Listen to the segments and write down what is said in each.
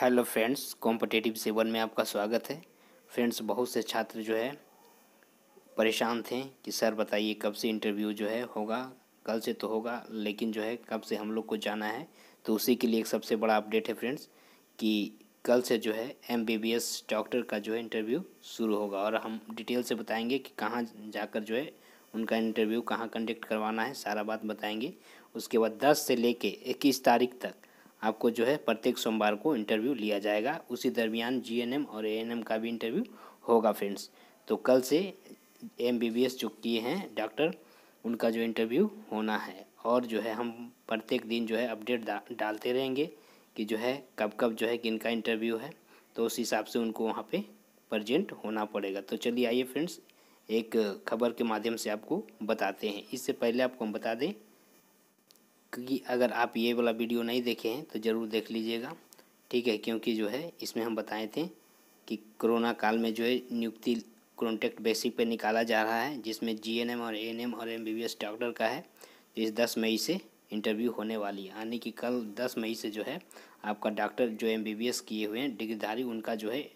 hello friends competitive seven में आपका स्वागत है फ्रेंड्स बहुत से छात्र जो है परेशान थे कि सर बताइए कब से इंटरव्यू जो है होगा कल से तो होगा लेकिन जो है कब से हम लोग को जाना है तो उसी के लिए एक सबसे बड़ा अपडेट है फ्रेंड्स कि कल से जो है एम डॉक्टर का जो है इंटरव्यू शुरू होगा और हम डिटेल से बताएंगे कि कहाँ जाकर जो है उनका इंटरव्यू कहाँ कंडक्ट करवाना है सारा बात बताएंगे उसके बाद दस से ले इक्कीस तारीख तक आपको जो है प्रत्येक सोमवार को इंटरव्यू लिया जाएगा उसी दरमियान जीएनएम और एएनएम का भी इंटरव्यू होगा फ्रेंड्स तो कल से एमबीबीएस जो किए हैं डॉक्टर उनका जो इंटरव्यू होना है और जो है हम प्रत्येक दिन जो है अपडेट डा, डालते रहेंगे कि जो है कब कब जो है किन का इंटरव्यू है तो उस हिसाब से उनको वहाँ पे प्रजेंट होना पड़ेगा तो चलिए आइए फ्रेंड्स एक खबर के माध्यम से आपको बताते हैं इससे पहले आपको हम बता दें क्योंकि अगर आप ये वाला वीडियो नहीं देखे हैं तो ज़रूर देख लीजिएगा ठीक है क्योंकि जो है इसमें हम बताए थे कि कोरोना काल में जो है नियुक्ति कॉन्ट्रैक्ट बेसिक पे निकाला जा रहा है जिसमें जीएनएम और एएनएम और एमबीबीएस डॉक्टर का है इस दस मई से इंटरव्यू होने वाली है यानी कि कल दस मई से जो है आपका डॉक्टर जो एम किए हुए हैं डिग्रीधारी उनका जो है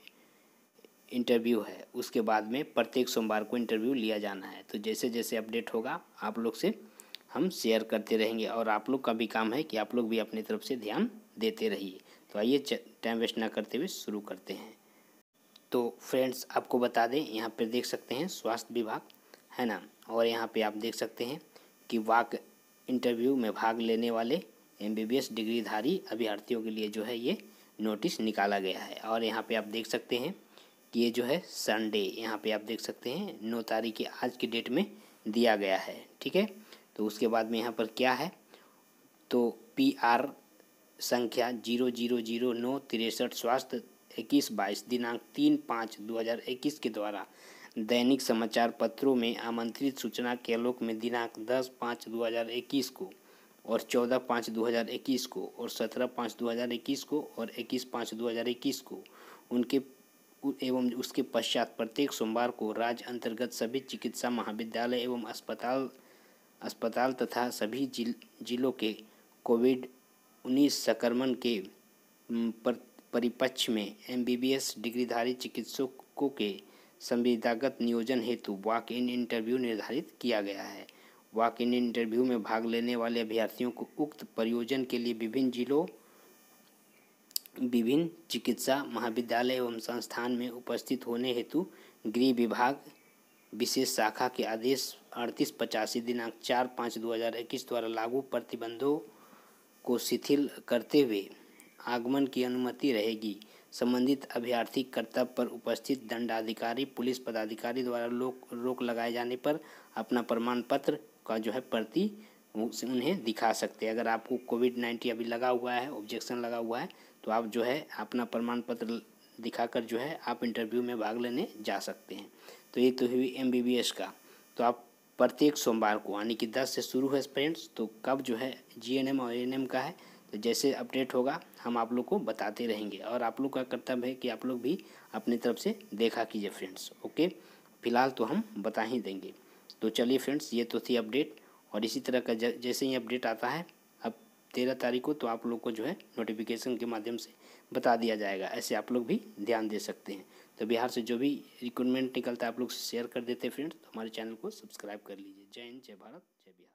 इंटरव्यू है उसके बाद में प्रत्येक सोमवार को इंटरव्यू लिया जाना है तो जैसे जैसे अपडेट होगा आप लोग से हम शेयर करते रहेंगे और आप लोग का भी काम है कि आप लोग भी अपनी तरफ से ध्यान देते रहिए तो आइए टाइम वेस्ट ना करते हुए शुरू करते हैं तो फ्रेंड्स आपको बता दें यहाँ पर देख सकते हैं स्वास्थ्य विभाग है ना और यहाँ पे आप देख सकते हैं कि वाक इंटरव्यू में भाग लेने वाले एम बी बी एस डिग्रीधारी अभ्यर्थियों के लिए जो है ये नोटिस निकाला गया है और यहाँ पे आप देख सकते हैं कि ये जो है संडे यहाँ पे आप देख सकते हैं नौ तारीख के आज की डेट में दिया गया है ठीक है तो उसके बाद में यहाँ पर क्या है तो पी आर संख्या जीरो जीरो जीरो नौ तिरसठ स्वास्थ्य इक्कीस बाईस दिनांक तीन पाँच दो हज़ार इक्कीस के द्वारा दैनिक समाचार पत्रों में आमंत्रित सूचना के आलोक में दिनांक दस पाँच दो हज़ार इक्कीस को और चौदह पाँच दो हज़ार इक्कीस को और सत्रह पाँच दो हज़ार इक्कीस को और इक्कीस पाँच दो हज़ार इक्कीस को उनके एवं उसके पश्चात प्रत्येक सोमवार को राज्य अंतर्गत सभी चिकित्सा महाविद्यालय एवं अस्पताल अस्पताल तथा सभी जिल जिलों के कोविड उन्नीस संक्रमण के पर, परिपक्ष में एमबीबीएस डिग्रीधारी चिकित्सकों के संविदागत नियोजन हेतु वॉक इन इंटरव्यू निर्धारित किया गया है वॉक इन इंटरव्यू में भाग लेने वाले अभ्यर्थियों को उक्त परियोजन के लिए विभिन्न जिलों विभिन्न चिकित्सा महाविद्यालय एवं संस्थान में उपस्थित होने हेतु गृह विभाग विशेष शाखा के आदेश अड़तीस पचासी दिनांक चार पाँच दो हज़ार इक्कीस द्वारा लागू प्रतिबंधों को शिथिल करते हुए आगमन की अनुमति रहेगी संबंधित अभ्यर्थी कर्तव्य पर उपस्थित दंडाधिकारी पुलिस पदाधिकारी द्वारा लोक रोक लगाए जाने पर अपना प्रमाण पत्र का जो है प्रति उन्हें दिखा सकते हैं अगर आपको कोविड नाइन्टीन अभी लगा हुआ है ऑब्जेक्शन लगा हुआ है तो आप जो है अपना प्रमाण पत्र दिखाकर जो है आप इंटरव्यू में भाग लेने जा सकते हैं तो ये तो हुई एम बी बी एस का तो आप प्रत्येक सोमवार को यानी कि दस से शुरू है फ्रेंड्स तो कब जो है जी एन एम और एन एम का है तो जैसे अपडेट होगा हम आप लोग को बताते रहेंगे और आप लोग का कर्तव्य है कि आप लोग भी अपनी तरफ से देखा कीजिए फ्रेंड्स ओके फिलहाल तो हम बता ही देंगे तो चलिए फ्रेंड्स ये तो थी अपडेट और इसी तरह का जैसे ही अपडेट आता है अब तेरह तारीख को तो आप लोग को जो है नोटिफिकेशन के माध्यम से बता दिया जाएगा ऐसे आप लोग भी ध्यान दे सकते हैं तो बिहार से जो भी रिक्रूटमेंट निकलता है आप लोग शेयर कर देते हैं फ्रेंड्स तो हमारे चैनल को सब्सक्राइब कर लीजिए जय हिंद जय भारत जय बिहार